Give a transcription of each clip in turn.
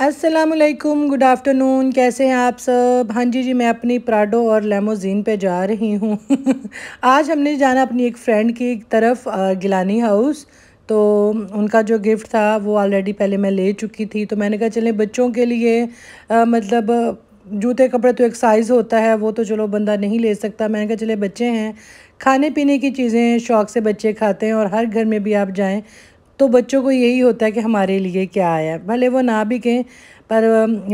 असलकुम good afternoon कैसे हैं आप सब हाँ जी जी मैं अपनी प्राडो और लेमोजीन पे जा रही हूँ आज हमने जाना अपनी एक फ्रेंड की तरफ गिलानी हाउस तो उनका जो गिफ्ट था वो ऑलरेडी पहले मैं ले चुकी थी तो मैंने कहा चलें बच्चों के लिए आ, मतलब जूते कपड़े तो एक साइज़ होता है वो तो चलो बंदा नहीं ले सकता मैंने कहा चले बच्चे हैं खाने पीने की चीज़ें शौक से बच्चे खाते हैं और हर घर में भी आप जाएँ तो बच्चों को यही होता है कि हमारे लिए क्या आया भले वो ना भी कहें पर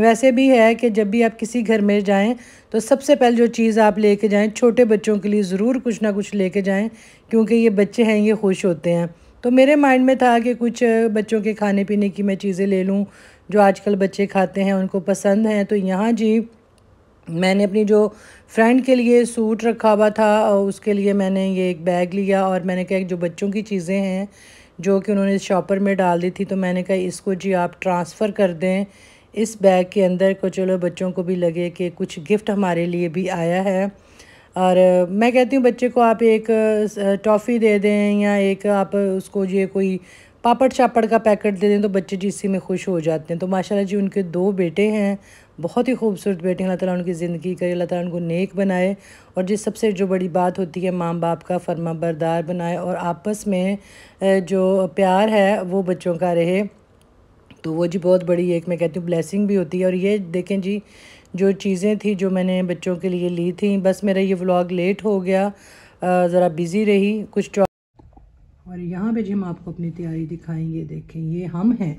वैसे भी है कि जब भी आप किसी घर में जाएं तो सबसे पहले जो चीज़ आप लेके जाएं छोटे बच्चों के लिए ज़रूर कुछ ना कुछ लेके जाएं क्योंकि ये बच्चे हैं ये खुश होते हैं तो मेरे माइंड में था कि कुछ बच्चों के खाने पीने की मैं चीज़ें ले लूँ जो आजकल बच्चे खाते हैं उनको पसंद हैं तो यहाँ जी मैंने अपनी जो फ्रेंड के लिए सूट रखा हुआ था उसके लिए मैंने ये एक बैग लिया और मैंने कहा जो बच्चों की चीज़ें हैं जो कि उन्होंने शॉपर में डाल दी थी तो मैंने कहा इसको जी आप ट्रांसफ़र कर दें इस बैग के अंदर को चलो बच्चों को भी लगे कि कुछ गिफ्ट हमारे लिए भी आया है और मैं कहती हूँ बच्चे को आप एक टॉफ़ी दे दें या एक आप उसको ये कोई पापड़ शापड़ का पैकेट दे दें तो बच्चे जी इसी में खुश हो जाते हैं तो माशाल्लाह जी उनके दो बेटे हैं बहुत ही खूबसूरत बेटे हैं अल्लाह ताला उनकी ज़िंदगी करे अल्लाह ताला उनको नेक बनाए और जिस सबसे जो बड़ी बात होती है माँ बाप का फर्मा बरदार बनाए और आपस में जो प्यार है वो बच्चों का रहे तो वो जी बहुत बड़ी एक मैं कहती हूँ ब्लेसिंग भी होती है और ये देखें जी जो चीज़ें थी जो मैंने बच्चों के लिए ली थी बस मेरा ये व्लॉग लेट हो गया ज़रा बिज़ी रही कुछ और यहाँ पे जी हम आपको अपनी तैयारी दिखाएंगे देखें ये हम हैं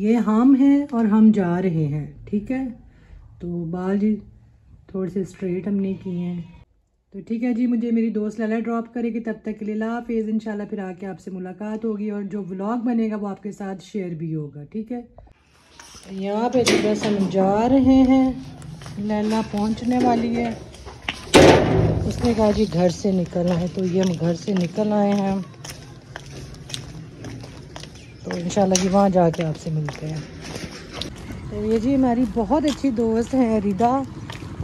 ये हम हैं और हम जा रहे हैं ठीक है तो बाल जी थोड़े से स्ट्रेट हमने किए हैं तो ठीक है जी मुझे मेरी दोस्त लला ड्रॉप करेगी तब तक के लिए लाफेज़ इंशाल्लाह फिर आके आपसे मुलाकात होगी और जो व्लॉग बनेगा वो आपके साथ शेयर भी होगा ठीक है यहाँ पे जो तो बस हम जा रहे हैं लला पहुँचने वाली है उसने कहा जी घर से निकलना है तो ये हम घर से निकल आए हैं तो इन जी वहाँ जाके आपसे मिलते हैं तो ये जी हमारी बहुत अच्छी दोस्त हैं रिदा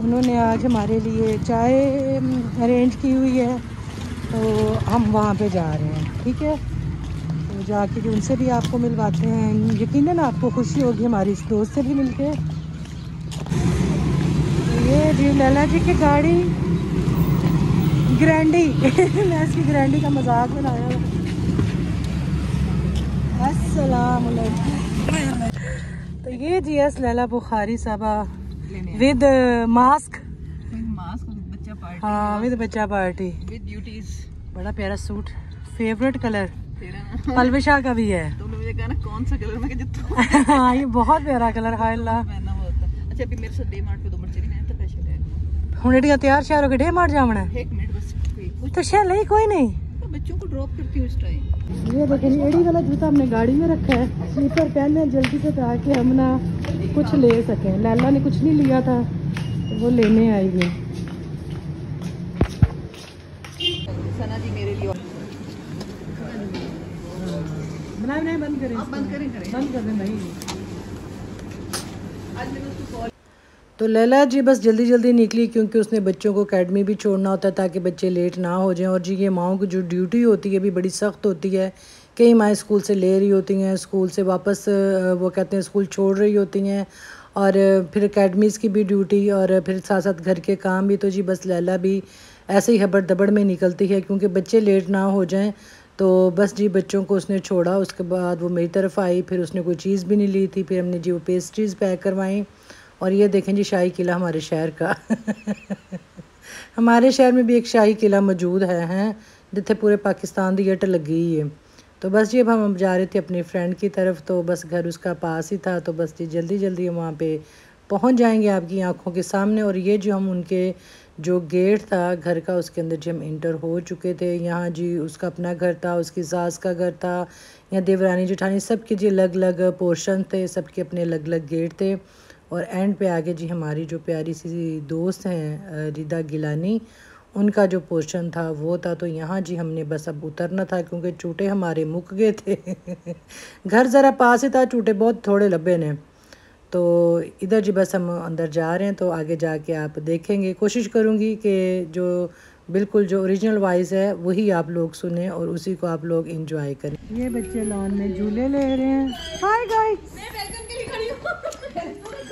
उन्होंने आज हमारे लिए चाय अरेंज की हुई है तो हम वहाँ पे जा रहे हैं ठीक है तो जाके जो उनसे भी आपको मिलवाते हैं यकीनन आपको खुशी होगी हमारी इस दोस्त से भी मिलके तो ये जी लला जी की गाड़ी ग्रैंडी मैं इसकी ग्रैंडी का मजाक बनाया तो ये जी एस लैला बुखारी साहबा विद मास्क हाँ विद बच्चा पार्टी विद बड़ा प्यारा सूट फेवरेट कलर पलविशा का भी है तो कौन सा कलर मैं हाँ, ये बहुत प्यारा कलर हाय अच्छा अभी मेरे साथ डे मार्ट पे दो मिनट मैं तो पैसे ले आऊं ਹੁਣ ਜਿਹੜੀਆਂ ਤਿਆਰ ਸ਼ਹਿਰ ਹੋ ਕੇ ਡੇ ਮਾਰ ਜਾਵਣਾ 1 ਮਿੰਟ ਬਸ ਕੋਈ तो ਤਾਂ ਸ਼ੈ ਲਈ ਕੋਈ बच्चों को ड्रॉप करती टाइम ये देखें एड़ी वाला जूता हमने गाड़ी में रखा है स्लीपर पहने जल्दी से ताकि तो हम ना कुछ ले सकें लैला ने कुछ नहीं लिया था तो वो लेने आई है बंद करें बंद करें बंद करें दें आज मैंने उसको तो लैला जी बस जल्दी जल्दी निकली क्योंकि उसने बच्चों को अकेडमी भी छोड़ना होता है ताकि बच्चे लेट ना हो जाएं और जी ये माओ की जो ड्यूटी होती है भी बड़ी सख्त होती है कई माएँ स्कूल से ले रही होती हैं स्कूल से वापस वो कहते हैं स्कूल छोड़ रही होती हैं और फिर अकेडमीज़ की भी ड्यूटी और फिर साथ साथ घर के काम भी तो जी बस लैला भी ऐसे ही हबड़ दबड़ में निकलती है क्योंकि बच्चे लेट ना हो जाएँ तो बस जी बच्चों को उसने छोड़ा उसके बाद वो मेरी तरफ आई फिर उसने कोई चीज़ भी नहीं ली थी फिर हमने जी वो पेस्ट्रीज़ पैक करवाई और ये देखें जी शाही किला हमारे शहर का हमारे शहर में भी एक शाही किला मौजूद है हैं जिथे पूरे पाकिस्तान की हिट लगी है तो बस जी अब हम जा रहे थे अपनी फ्रेंड की तरफ तो बस घर उसका पास ही था तो बस जी जल्दी जल्दी हम वहाँ पर पहुँच जाएंगे आपकी आँखों के सामने और ये जो हम उनके जो गेट था घर का उसके अंदर जी हम इंटर हो चुके थे यहाँ जी उसका अपना घर था उसकी सास का घर था यहाँ देवरानी जेठानी सबके जी अलग अलग पोर्शन थे सबके अपने अलग अलग गेट थे और एंड पे आगे जी हमारी जो प्यारी सी दोस्त हैं रिदा गिलानी उनका जो पोर्शन था वो था तो यहाँ जी हमने बस अब उतरना था क्योंकि चूटे हमारे मुक गए थे घर ज़रा पास ही था चूटे बहुत थोड़े लब्बे ने तो इधर जी बस हम अंदर जा रहे हैं तो आगे जाके आप देखेंगे कोशिश करूँगी कि जो बिल्कुल जो ओरिजिनल वॉइस है वही आप लोग सुने और उसी को आप लोग इंजॉय करें ये बच्चे लॉन में झूले ले रहे हैं हाय गाइस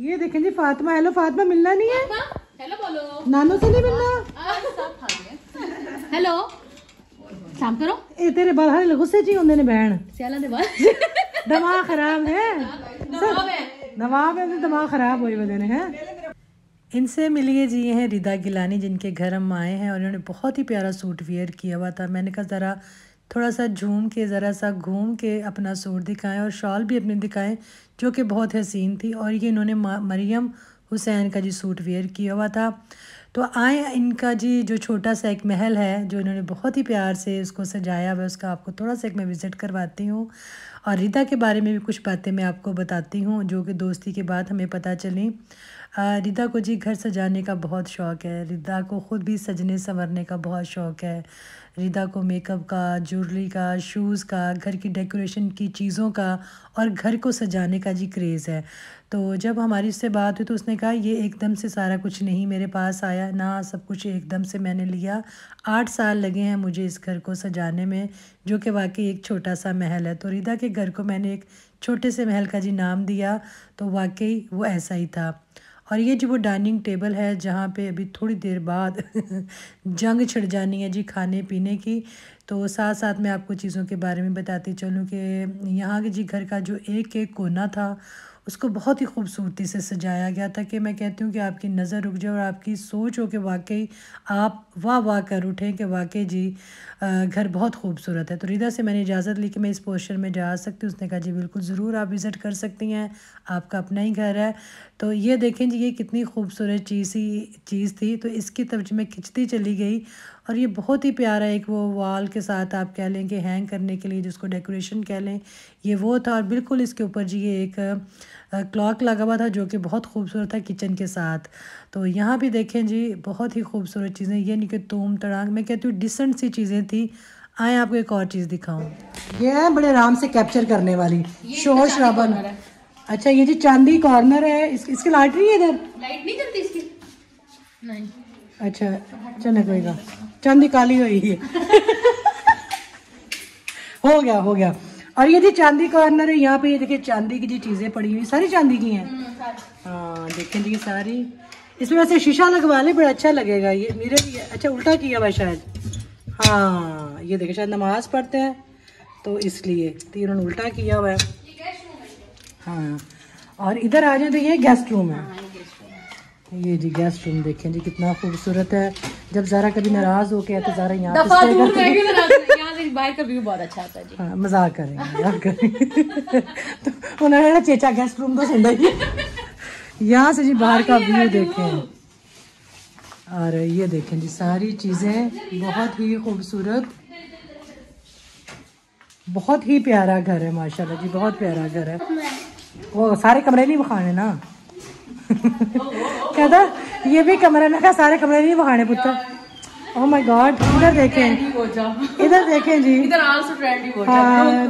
ये देखें जी फातिमा हेलो फातिमा मिलना नहीं है हेलो बोलो नानो से नहीं मिलना हेलो शाम करो ए तेरे बाल हाल गुस्से जी होंगे ने बहन सियाला दे बाल दिमाग खराब है दिमाग है दिमाग खराब होई वजह ने है इनसे मिलिए जी ये हैं रिदा गिलानी जिनके घर हम आए हैं और इन्होंने बहुत ही प्यारा सूट वेयर किया हुआ था मैंने कहा ज़रा थोड़ा सा झूम के ज़रा सा घूम के अपना सूट दिखाएं और शॉल भी अपने दिखाएं जो कि बहुत हसीन थी और ये इन्होंने मरियम हुसैन का जी सूट वेयर किया हुआ था तो आए इनका जी जो छोटा सा एक महल है जो इन्होंने बहुत ही प्यार से उसको सजाया हुआ उसका आपको थोड़ा सा एक मैं विज़िट करवाती हूँ और रिदा के बारे में भी कुछ बातें मैं आपको बताती हूँ जो कि दोस्ती के बाद हमें पता चली रिदा को जी घर सजाने का बहुत शौक़ है रिदा को ख़ुद भी सजने संवरने का बहुत शौक़ है रिदा को मेकअप का ज्वेलरी का शूज़ का घर की डेकोरेशन की चीज़ों का और घर को सजाने का जी क्रेज़ है तो जब हमारी उससे बात हुई तो उसने कहा ये एकदम से सारा कुछ नहीं मेरे पास आया ना सब कुछ एकदम से मैंने लिया आठ साल लगे हैं मुझे इस घर को सजाने में जो कि वाकई एक छोटा सा महल है तो रिदा के घर को मैंने एक छोटे से महल का जी नाम दिया तो वाकई वो ऐसा ही था और ये जी वो डाइनिंग टेबल है जहाँ पे अभी थोड़ी देर बाद जंग छिड़ जानी है जी खाने पीने की तो साथ साथ मैं आपको चीज़ों के बारे में बताती चलूँ कि यहाँ के जी घर का जो एक एक कोना था उसको बहुत ही खूबसूरती से सजाया गया था कि मैं कहती हूँ कि आपकी नज़र रुक जाए और आपकी सोच हो कि वाकई आप वाह वाह कर उठें कि वाकई जी घर बहुत खूबसूरत है तो रिदा से मैंने इजाज़त ली कि मैं इस पोस्टर में जा सकती हूँ उसने कहा जी बिल्कुल ज़रूर आप विज़िट कर सकती हैं आपका अपना ही घर है तो ये देखें जी ये कितनी खूबसूरत चीज़ ही चीज़ थी तो इसकी तवज्जो में खिंचती चली गई और ये बहुत ही प्यारा एक वो वाल के साथ आप कह लें कि हैंग करने के लिए जिसको डेकोरेशन कह लें ये वो था और बिल्कुल इसके ऊपर जी ये एक क्लॉक लगा हुआ था जो कि बहुत खूबसूरत था किचन के साथ तो यहाँ भी देखें जी बहुत ही खूबसूरत चीज़ें ये नहीं कि तुम तड़ांग मैं कहती हूँ डिसेंट सी चीज़ें थी आए आपको एक और चीज़ दिखाऊँ ये है बड़े आराम से कैप्चर करने वाली तो शोर शराबा अच्छा ये जी चांदी कॉर्नर है इस, इसकी लाइट नहीं है इधर लाइट नहीं चलती इसकी नहीं अच्छा चले कोई बात चांदी काली हुई है हो गया हो गया और ये जी चांदी कॉर्नर है यहाँ पे ये देखिए चांदी की जी चीजें पड़ी हुई सारी चांदी की हैं हम्म, हाँ देखें जी सारी इसमें वैसे शीशा लगवा ले बड़ा अच्छा लगेगा ये मेरे लिए अच्छा उल्टा किया हुआ शायद हाँ ये देखे शायद नमाज पढ़ते हैं तो इसलिए तो इन्होंने उल्टा किया हुआ है हाँ और इधर आ जाए तो ये गेस्ट हाँ, रूम है ये जी गेस्ट रूम देखें जी कितना खूबसूरत है जब जरा कभी हाँ। नाराज होके तो जरा यहाँ बाहर का व्यू बहुत अच्छा आता है जी हाँ, मजाक करेंगे मजाक करेंगे तो उन्होंने चेचा गेस्ट रूम तो सुन ही यहाँ से जी बाहर का व्यू हाँ, देखें और ये देखें जी सारी चीज़ें बहुत ही खूबसूरत बहुत ही प्यारा घर है माशाल्लाह जी बहुत प्यारा घर है वो सारे कमरे नहीं बखाने ना कहता ये भी कमरा ना कहा सारे कमरे नहीं बखाने पुत्र ओह माय गॉड इधर देखें इधर देखें जी इधर आल्सो तो ट्रेंडी टू हाँ,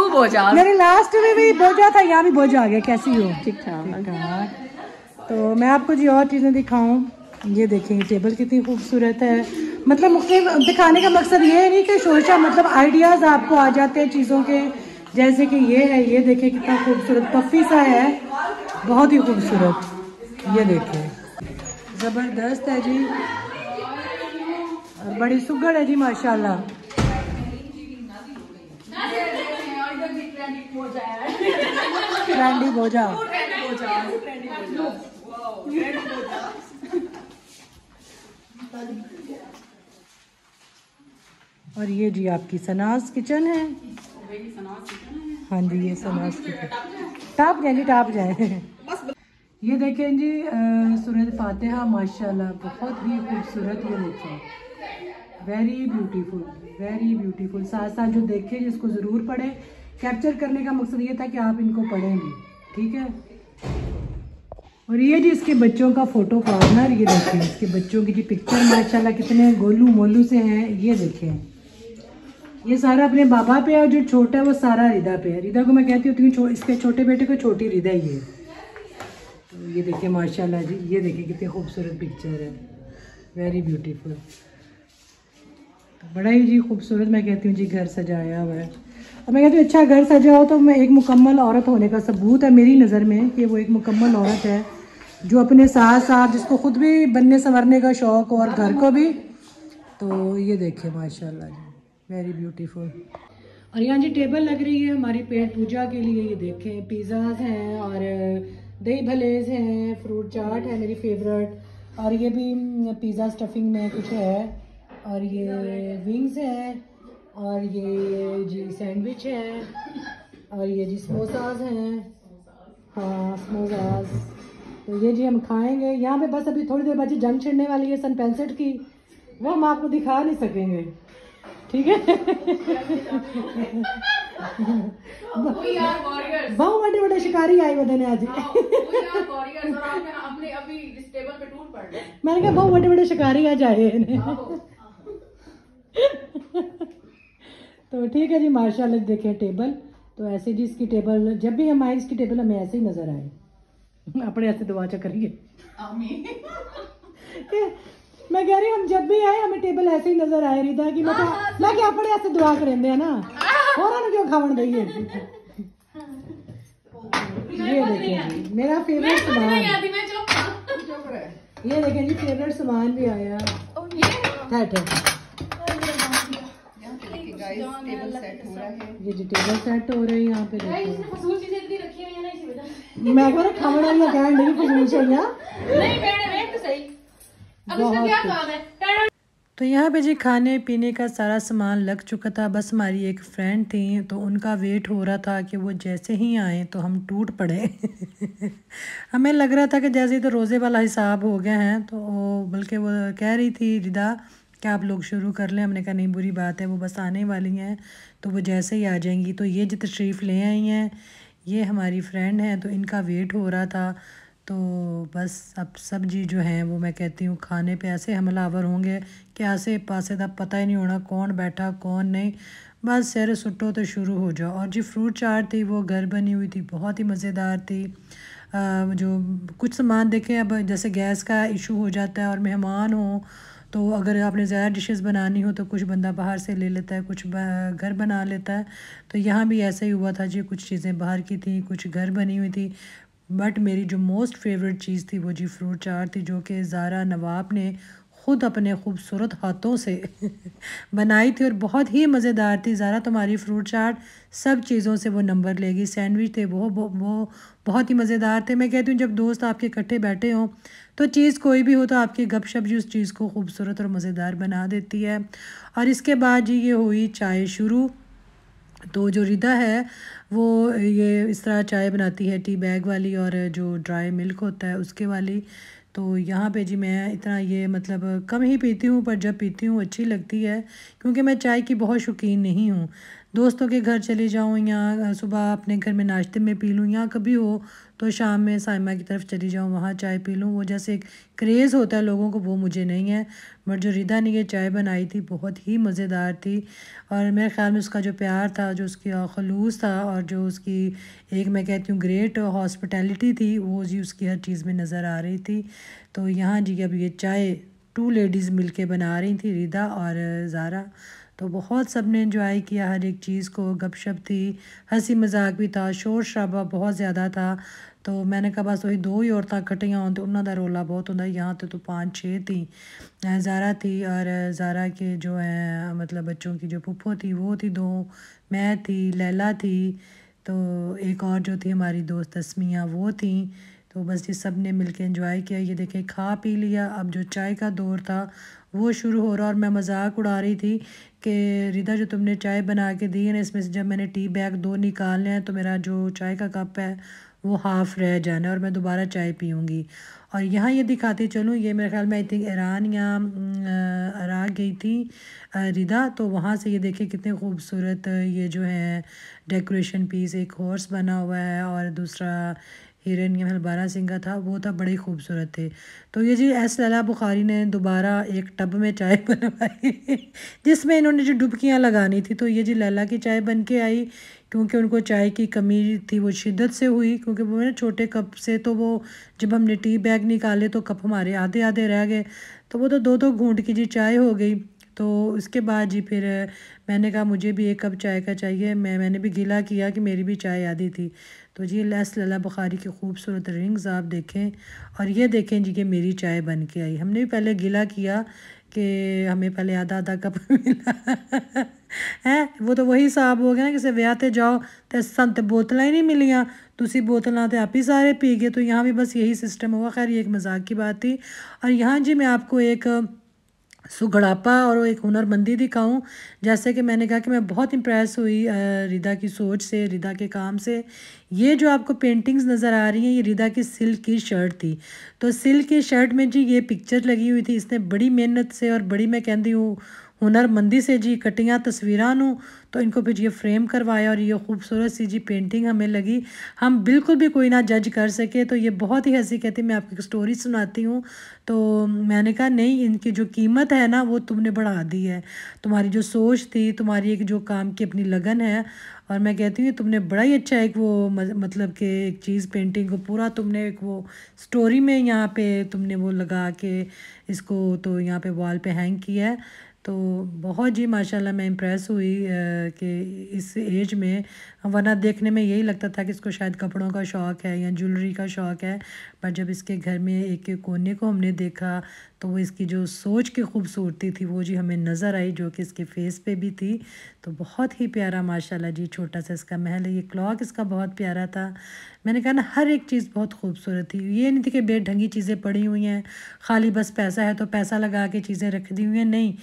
बोजा मेरे लास्ट में भी बोजा था यहाँ भी बोजा आ गया कैसी हो ठीक ठाक तो मैं आपको जी और चीज़ें दिखाऊं ये देखें टेबल कितनी खूबसूरत है मतलब मुख्य दिखाने का मकसद ये है नहीं कि शोशा मतलब आइडियाज़ आपको आ जाते हैं चीज़ों के जैसे कि ये है ये देखें कितना खूबसूरत पफी सा है बहुत ही खूबसूरत ये देखें ज़बरदस्त है जी और बड़ी सुगड़ है जी माशाल्लाह ट्रेंडी भोजा और ये जी आपकी सनास किचन है हाँ जी ये सनास किचन टाप जाए जी टाप जाए ये देखें जी सूरज फातेहा माशाल्लाह बहुत ही खूबसूरत ये देखें वेरी ब्यूटीफुल वेरी ब्यूटीफुल साथ साथ जो देखें जिसको ज़रूर पढ़ें कैप्चर करने का मकसद ये था कि आप इनको पढ़ेंगे ठीक है और ये जी इसके बच्चों का फ़ोटो कॉर्नर ये देखें इसके बच्चों की जी पिक्चर माशाल्लाह कितने गोलू मोलू से हैं ये देखें ये सारा अपने बाबा पे है और जो छोटा है वो सारा रिदा पे है रिदा को मैं कहती होती हूँ इसके छोटे बेटे को छोटी रिदा ही है तो ये देखें माशाल्लाह जी ये देखें कितनी खूबसूरत पिक्चर है वेरी ब्यूटीफुल बड़ा ही जी खूबसूरत मैं कहती हूँ जी घर सजाया हुआ है और मैं कहती हूँ अच्छा घर सजाओ तो मैं एक मुकम्मल औरत होने का सबूत है मेरी नज़र में कि वो एक मुकम्मल औरत है जो अपने साथ साथ जिसको ख़ुद भी बनने संवरने का शौक़ और घर को भी तो ये देखें माशाल्लाह जी वेरी ब्यूटीफुल और यहाँ जी टेबल लग रही है हमारी पेट पूजा के लिए ये देखें पिज़्ज़ाज हैं और दही भलेज हैं फ्रूट चाट है मेरी फेवरेट और ये भी पिज़्ज़ा mm, स्टफिंग में कुछ है और ये विंग्स है और ये जी सैंडविच है और ये जी स्मोसाज हैं हाँ समोसाज तो ये जी हम खाएंगे यहाँ पे बस अभी थोड़ी देर बची जंग छिड़ने वाली है सन पैंसठ की वो हम आपको दिखा नहीं सकेंगे ठीक है बहुत बड़े बड़े शिकारी आए हुए आज हाँ, मैंने कहा बहुत बड़े बड़े शिकारी आज आए हैं तो ठीक है जी माशाल्लाह देखें टेबल तो ऐसे जी इसकी टेबल जब भी हम आए इसकी टेबल हमें ऐसे ही नज़र आए अपने ऐसे दुआ करिए मैं कह रही हूँ हम जब भी आए हमें टेबल ऐसे ही नज़र आए रही था कि मैं हाँ, मैं हाँ, क्या अपने ऐसे दुआ कर है ना और हाँ। क्यों खावन दई है ये देखिए मेरा फेवरेट सामान ये देखें जी फेवरेट सामान भी आया ठीक है ये जो टेबल सेट हो यहाँ पे नहीं चाहिए नहीं तो सही अब इसका क्या काम है तो यहाँ पे जी खाने पीने का सारा सामान लग चुका था बस हमारी एक फ्रेंड थी तो उनका वेट हो रहा था कि वो जैसे ही आए तो हम टूट पड़े हमें लग रहा था कि जैसे तो रोज़े वाला हिसाब हो गया है तो बल्कि वो कह रही थी जिदा क्या आप लोग शुरू कर लें हमने कहा नहीं बुरी बात है वो बस आने वाली हैं तो वो जैसे ही आ जाएंगी तो ये जो तशरीफ़ ले आई हैं ये हमारी फ्रेंड हैं तो इनका वेट हो रहा था तो बस अब सब्जी जो हैं वो मैं कहती हूँ खाने पे ऐसे हमलावर होंगे कि आसे पासे का पता ही नहीं होना कौन बैठा कौन नहीं बस सर सुटो तो शुरू हो जाओ और जी फ्रूट चाट थी वो घर बनी हुई थी बहुत ही मज़ेदार थी आ, जो कुछ सामान देखें अब जैसे गैस का इशू हो जाता है और मेहमान हों तो अगर आपने ज़्यादा डिशेस बनानी हो तो कुछ बंदा बाहर से ले लेता है कुछ घर बना लेता है तो यहाँ भी ऐसा ही हुआ था जी कुछ चीज़ें बाहर की थी कुछ घर बनी हुई थी बट मेरी जो मोस्ट फेवरेट चीज़ थी वो जी फ्रूट चाट थी जो कि ज़ारा नवाब ने खुद अपने खूबसूरत हाथों से बनाई थी और बहुत ही मज़ेदार थी ज़रा तुम्हारी फ्रूट चाट सब चीज़ों से वो नंबर लेगी सैंडविच थे वो वो बहुत ही मज़ेदार थे मैं कहती हूँ जब दोस्त आपके इकट्ठे बैठे हों तो चीज़ कोई भी हो तो आपकी शप जी उस चीज़ को खूबसूरत और मज़ेदार बना देती है और इसके बाद जी ये हुई चाय शुरू तो जो रिदा है वो ये इस तरह चाय बनाती है टी बैग वाली और जो ड्राई मिल्क होता है उसके वाली तो यहाँ पे जी मैं इतना ये मतलब कम ही पीती हूँ पर जब पीती हूँ अच्छी लगती है क्योंकि मैं चाय की बहुत शौकीन नहीं हूँ दोस्तों के घर चले जाऊँ या सुबह अपने घर में नाश्ते में पी लूँ या कभी हो तो शाम में साइमा की तरफ चली जाऊँ वहाँ चाय पी लूँ वो जैसे एक क्रेज़ होता है लोगों को वो मुझे नहीं है बट जो रिदा ने ये चाय बनाई थी बहुत ही मज़ेदार थी और मेरे ख्याल में उसका जो प्यार था जो उसकी खलूस था और जो उसकी एक मैं कहती हूँ ग्रेट हॉस्पिटैलिटी थी वो जी उसकी हर चीज़ में नज़र आ रही थी तो यहाँ जी अब ये चाय टू लेडीज़ मिल बना रही थी रिदा और ज़ारा तो बहुत सब ने इंजॉय किया हर एक चीज़ को गपशप थी हंसी मजाक भी था शोर शराबा बहुत ज़्यादा था तो मैंने कहा बस वही दो ही औरतें इकट्ठिया हों तो उन्होंने रोला बहुत हों यहाँ तो तो पाँच छः थी ज़ारा थी और ज़ारा के जो है मतलब बच्चों की जो पुप्पो थी वो थी दो मैं थी लैला थी तो एक और जो थी हमारी दोस्त तस्मिया वो थी तो बस ये सब ने मिल के इन्जॉय किया ये देखें खा पी लिया अब जो चाय का दौर था वो शुरू हो रहा और मैं मजाक उड़ा रही थी कि रिदा जो तुमने चाय बना के दी है ना इसमें से जब मैंने टी बैग दो निकाल हैं तो मेरा जो चाय का कप है वो हाफ़ रह जाना और मैं दोबारा चाय पीऊँगी और यहाँ ये दिखाते चलूँ ये मेरे ख्याल में आई थिंक ईरान या इराक गई थी रिदा तो वहाँ से ये देखिए कितने खूबसूरत ये जो है डेकोरेशन पीस एक हॉर्स बना हुआ है और दूसरा हिरन या हलबारा सिंह का था वो था बड़े खूबसूरत थे तो ये जी एस लला बुखारी ने दोबारा एक टब में चाय बनवाई जिसमें इन्होंने जो डुबकियाँ लगानी थी तो ये जी लला की चाय बन के आई क्योंकि उनको चाय की कमी थी वो शिद्दत से हुई क्योंकि वो ना छोटे कप से तो वो जब हमने टी बैग निकाले तो कप हमारे आधे आधे रह गए तो वो तो दो दो घूंट की जी चाय हो गई तो उसके बाद जी फिर मैंने कहा मुझे भी एक कप चाय का चाहिए मैं मैंने भी गिला किया कि मेरी भी चाय आधी थी तो जी लैस लला बुखारी की खूबसूरत रिंग्स आप देखें और ये देखें जी कि मेरी चाय बन के आई हमने भी पहले गिला किया कि हमें पहले आधा आधा कप मिला है वो तो वही हिसाब हो गया ना किसे ब्याह से जाओ तो संत बोतलें बोतल ही नहीं मिलियाँ तुसी बोतल तो आप ही सारे पी गए तो यहाँ भी बस यही सिस्टम होगा खैर ये एक मजाक की बात थी और यहाँ जी मैं आपको एक सुघड़ापा और एक हुनरमंदी दिखाऊं जैसे कि मैंने कहा कि मैं बहुत इम्प्रेस हुई रिदा की सोच से रिदा के काम से ये जो आपको पेंटिंग्स नज़र आ रही हैं ये रिदा की सिल्क की शर्ट थी तो सिल्क की शर्ट में जी ये पिक्चर लगी हुई थी इसने बड़ी मेहनत से और बड़ी मैं कहती हूँ हुनरमंदी से जी कटियाँ तस्वीरों ਨੂੰ तो इनको फिर ये फ्रेम करवाया और ये खूबसूरत सी जी पेंटिंग हमें लगी हम बिल्कुल भी कोई ना जज कर सके तो ये बहुत ही हंसी कहती मैं आपकी स्टोरी सुनाती हूँ तो मैंने कहा नहीं इनकी जो कीमत है ना वो तुमने बढ़ा दी है तुम्हारी जो सोच थी तुम्हारी एक जो काम की अपनी लगन है और मैं कहती हूँ तुमने बड़ा ही अच्छा एक वो मतलब कि एक चीज़ पेंटिंग को पूरा तुमने एक वो स्टोरी में यहाँ पे तुमने वो लगा के इसको तो यहाँ पे वॉल पे हैंग किया है तो बहुत जी माशाल्लाह मैं इम्प्रेस हुई कि इस एज में वरना देखने में यही लगता था कि इसको शायद कपड़ों का शौक़ है या ज्वेलरी का शौक़ है पर जब इसके घर में एक एक कोने को हमने देखा तो वो इसकी जो सोच की खूबसूरती थी वो जी हमें नज़र आई जो कि इसके फेस पे भी थी तो बहुत ही प्यारा माशाल्लाह जी छोटा सा इसका महल है ये क्लॉक इसका बहुत प्यारा था मैंने कहा ना हर एक चीज़ बहुत खूबसूरत थी ये नहीं थी कि बेढंगी चीज़ें पड़ी हुई हैं खाली बस पैसा है तो पैसा लगा के चीज़ें रख दी हुई हैं नहीं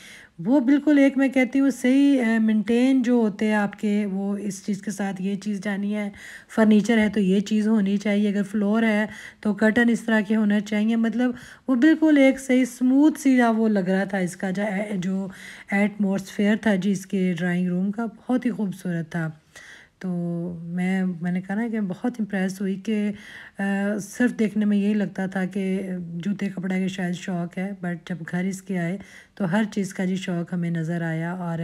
वो बिल्कुल एक मैं कहती हूँ सही मेंटेन जो होते हैं आपके वो इस चीज़ के साथ ये चीज़ जानी है फर्नीचर है तो ये चीज़ होनी चाहिए अगर फ्लोर है तो कर्टन इस तरह के होने चाहिए मतलब वो बिल्कुल एक सही स्मूथ सीधा वो लग रहा था इसका जो एटमोसफेयर था जी इसके ड्राइंग रूम का बहुत ही खूबसूरत था तो मैं मैंने कहा ना कि बहुत इम्प्रेस हुई कि सिर्फ देखने में यही लगता था कि जूते कपड़ा के शायद शौक़ है बट जब घर इसके आए तो हर चीज़ का जी शौक़ हमें नज़र आया और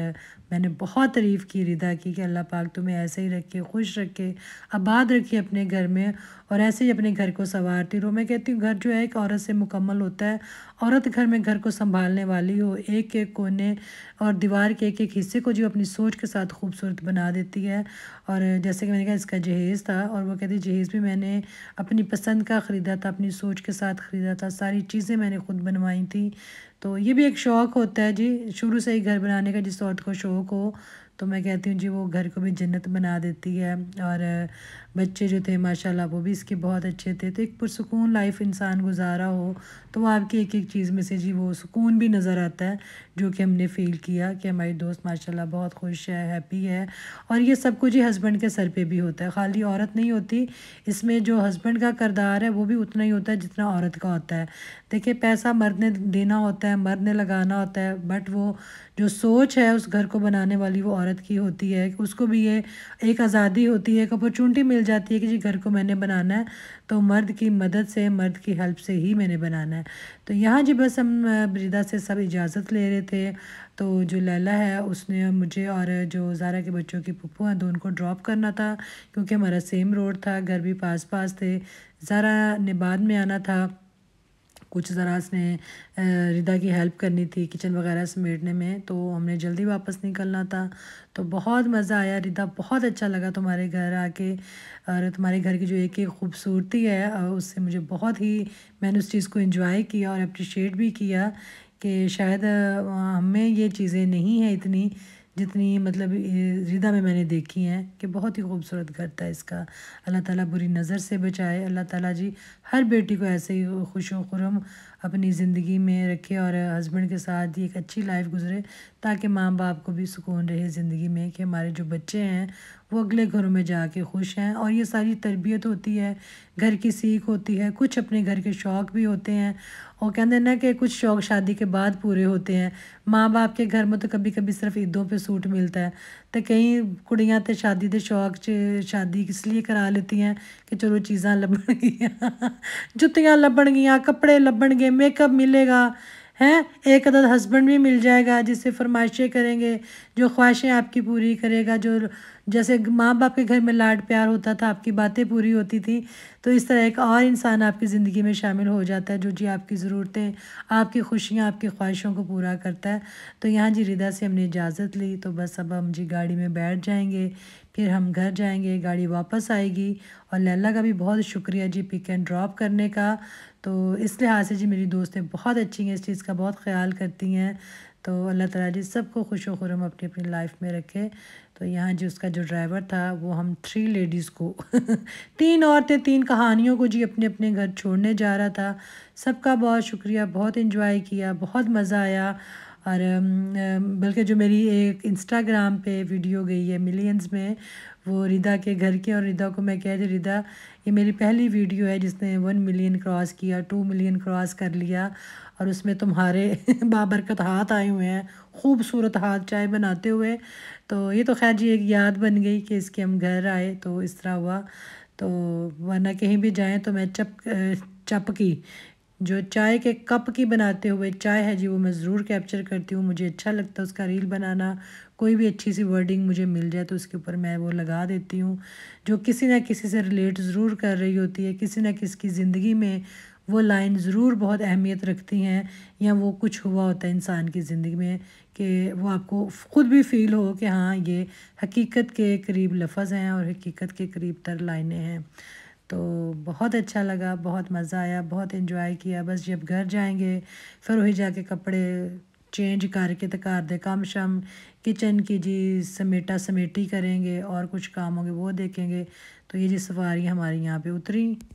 मैंने बहुत तारीफ़ की रिदा की कि अल्लाह पाक तुम्हें ऐसे ही रखे खुश रखे आबाद रखे अपने घर में और ऐसे ही अपने घर को संवारती रहो मैं कहती हूँ घर जो है एक औरत से मुकम्मल होता है औरत घर में घर को संभालने वाली हो एक एक कोने और दीवार के एक एक हिस्से को जो अपनी सोच के साथ खूबसूरत बना देती है और जैसे कि मैंने कहा इसका जहेज़ था और वो कहती जहेज़ भी मैंने अपनी पसंद का ख़रीदा था अपनी सोच के साथ ख़रीदा था सारी चीज़ें मैंने खुद बनवाई थी तो ये भी एक शौक़ होता है जी शुरू से ही घर बनाने का जिस औरत को शौक़ हो तो मैं कहती हूँ जी वो घर को भी जन्नत बना देती है और बच्चे जो थे माशाल्लाह वो भी इसके बहुत अच्छे थे तो एक पुरसकून लाइफ इंसान गुजारा हो तो वो आपकी एक एक चीज़ में से जी वो सुकून भी नज़र आता है जो कि हमने फ़ील किया कि हमारी दोस्त माशाल्लाह बहुत खुश है हैप्पी है और ये सब कुछ ही हस्बैंड के सर पे भी होता है खाली औरत नहीं होती इसमें जो हस्बैंड का करदार है वो भी उतना ही होता है जितना औरत का होता है देखिए पैसा मर्द ने देना होता है मर्द ने लगाना होता है बट वो जो सोच है उस घर को बनाने वाली वो औरत औरत की होती है उसको भी ये एक आज़ादी होती है एक अपॉर्चुनिटी मिल जाती है कि जी घर को मैंने बनाना है तो मर्द की मदद से मर्द की हेल्प से ही मैंने बनाना है तो यहाँ जी बस हम ब्रिदा से सब इजाज़त ले रहे थे तो जो लैला है उसने मुझे और जो ज़ारा के बच्चों की पप्पू हैं दोनों को ड्रॉप करना था क्योंकि हमारा सेम रोड था घर भी पास पास थे ज़ारा ने बाद में आना था कुछ ज़रा ने रिदा की हेल्प करनी थी किचन वगैरह समेटने में तो हमने जल्दी वापस निकलना था तो बहुत मज़ा आया रिदा बहुत अच्छा लगा तुम्हारे घर आके और तुम्हारे घर की जो एक एक खूबसूरती है उससे मुझे बहुत ही मैंने उस चीज़ को इन्जॉय किया और अप्रिशिएट भी किया कि शायद हमें ये चीज़ें नहीं हैं इतनी जितनी मतलब रिदा में मैंने देखी हैं कि बहुत ही खूबसूरत घर था इसका अल्लाह ताला बुरी नज़र से बचाए अल्लाह ताला जी हर बेटी को ऐसे ही खुश खुरम अपनी ज़िंदगी में रखे और हस्बैंड के साथ ही एक अच्छी लाइफ गुजरे ताकि माँ बाप को भी सुकून रहे ज़िंदगी में कि हमारे जो बच्चे हैं वो अगले घरों में जा के खुश हैं और ये सारी तरबियत होती है घर की सीख होती है कुछ अपने घर के शौक़ भी होते हैं और कहते हैं ना कि कुछ शौक़ शादी के बाद पूरे होते हैं माँ बाप के घर में तो कभी कभी सिर्फ ईदों पे सूट मिलता है तो कई कुड़ियाँ तो शादी के शौक शादी इसलिए करा लेती हैं कि चलो चीज़ा लभन जुत्तियाँ लभन कपड़े लभन मेकअप मिलेगा हैं एक अदद हस्बैंड भी मिल जाएगा जिससे फरमाइशें करेंगे जो ख्वाहिशें आपकी पूरी करेगा जो जैसे माँ बाप के घर में लाड प्यार होता था आपकी बातें पूरी होती थी तो इस तरह एक और इंसान आपकी ज़िंदगी में शामिल हो जाता है जो जी आपकी ज़रूरतें आपकी खुशियाँ आपकी ख्वाहिशों को पूरा करता है तो यहाँ जी रिदा से हमने इजाज़त ली तो बस अब हम जी गाड़ी में बैठ जाएंगे फिर हम घर जाएंगे गाड़ी वापस आएगी और लैला का भी बहुत शुक्रिया जी पिक एंड ड्रॉप करने का तो इस लिहाज से जी मेरी दोस्तें बहुत अच्छी हैं इस चीज़ का बहुत ख्याल करती हैं तो अल्लाह ताला जी सबको खुश खुरम अपनी अपनी लाइफ में रखे तो यहाँ जी उसका जो ड्राइवर था वो हम थ्री लेडीज़ को तीन औरतें तीन कहानियों को जी अपने अपने घर छोड़ने जा रहा था सबका बहुत शुक्रिया बहुत इंजॉय किया बहुत मज़ा आया और बल्कि जो मेरी एक इंस्टाग्राम पे वीडियो गई है मिलियंस में वो रिदा के घर के और रिदा को मैं कह दी रिदा ये मेरी पहली वीडियो है जिसने वन मिलियन क्रॉस किया टू मिलियन क्रॉस कर लिया और उसमें तुम्हारे बाबरकत हाथ आए हुए हैं खूबसूरत हाथ चाय बनाते हुए तो ये तो खैर जी एक याद बन गई कि इसके हम घर आए तो इस तरह हुआ तो वरना कहीं भी जाएँ तो मैं चप चप की जो चाय के कप की बनाते हुए चाय है जी वो मैं ज़रूर कैप्चर करती हूँ मुझे अच्छा लगता है उसका रील बनाना कोई भी अच्छी सी वर्डिंग मुझे मिल जाए तो उसके ऊपर मैं वो लगा देती हूँ जो किसी ना किसी से रिलेट ज़रूर कर रही होती है किसी ना किसी की ज़िंदगी में वो लाइन ज़रूर बहुत अहमियत रखती हैं या वो कुछ हुआ होता है इंसान की ज़िंदगी में कि वो आपको ख़ुद भी फ़ील हो कि हाँ ये हकीकत के करीब लफज हैं और हकीकत के करीब तर लाइनें हैं तो बहुत अच्छा लगा बहुत मज़ा आया बहुत इन्जॉय किया बस जब घर जाएंगे फिर वही जाके कपड़े चेंज करके तो घर दे कम शम किचन की जी समेटा समेटी करेंगे और कुछ काम होंगे वो देखेंगे तो ये जी सवारी हमारी यहाँ पे उतरी